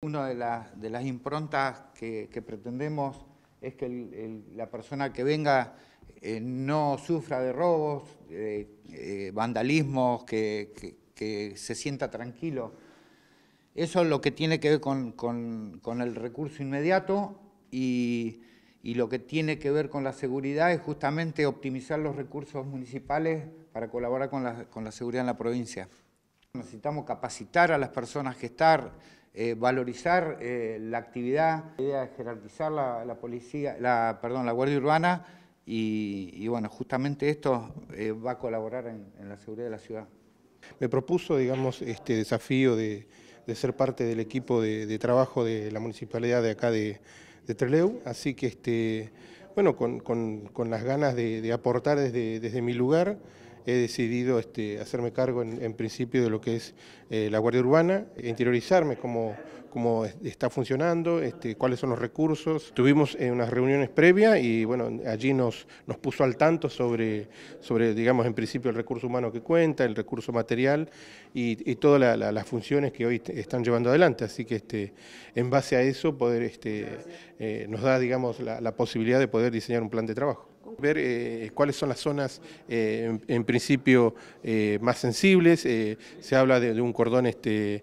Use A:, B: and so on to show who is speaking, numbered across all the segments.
A: Una de, las improntas que, pretendemos es que la persona que venga eh, no sufra de robos, eh, vandalismos, que, se sienta tranquilo. Eso es lo que tiene que ver con, el recurso inmediato y, lo que tiene que ver con la seguridad es justamente optimizar los recursos municipales para colaborar con la, con la seguridad en la provincia. Necesitamos capacitar a las personas que están eh, valorizar eh, la actividad, la idea es jerarquizar la, policía, la, perdón, la Guardia Urbana y, bueno, justamente esto eh, va a colaborar en, la seguridad de la ciudad.
B: Me propuso, digamos, este desafío de, ser parte del equipo de, trabajo de la municipalidad de acá de, Treleu, así que, este, bueno, con, las ganas de, aportar desde mi lugar, he decidido este, hacerme cargo en, principio de lo que es eh, la Guardia Urbana, interiorizarme cómo, está funcionando, este, cuáles son los recursos. Tuvimos eh, unas reuniones previas y bueno, allí nos, puso al tanto sobre, digamos, en principio el recurso humano que cuenta, el recurso material y, todas las funciones que hoy están llevando adelante. Así que este, en base a eso poder, eh, nos da, digamos, la posibilidad de poder diseñar un plan de trabajo ver eh, cuáles son las zonas eh, en, principio eh, más sensibles, se habla de, un cordón este,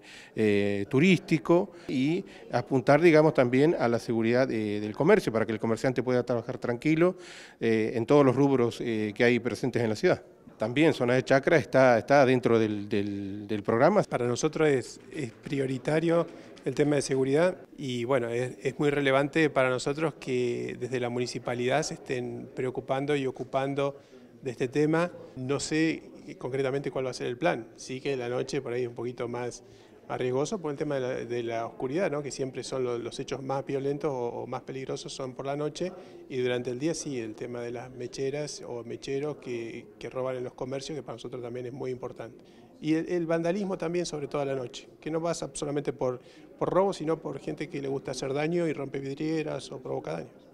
B: turístico y apuntar digamos también a la seguridad del comercio para que el comerciante pueda trabajar tranquilo en todos los rubros que hay presentes en la ciudad. También zona de chacra está, está dentro del, programa. Para nosotros es,
C: es prioritario el tema de seguridad y bueno, es, muy relevante para nosotros que desde la municipalidad se estén preocupando y ocupando de este tema. No sé concretamente cuál va a ser el plan, sí que la noche por ahí es un poquito más, arriesgoso por el tema de la, oscuridad, ¿no? que siempre son los, hechos más violentos o, más peligrosos son por la noche y durante el día sí, el tema de las mecheras o mecheros que roban en los comercios, que para nosotros también es muy importante y el, vandalismo también sobre toda la noche, que no pasa solamente por, por robo, sino por gente que le gusta hacer daño y rompe vidrieras o provoca daños.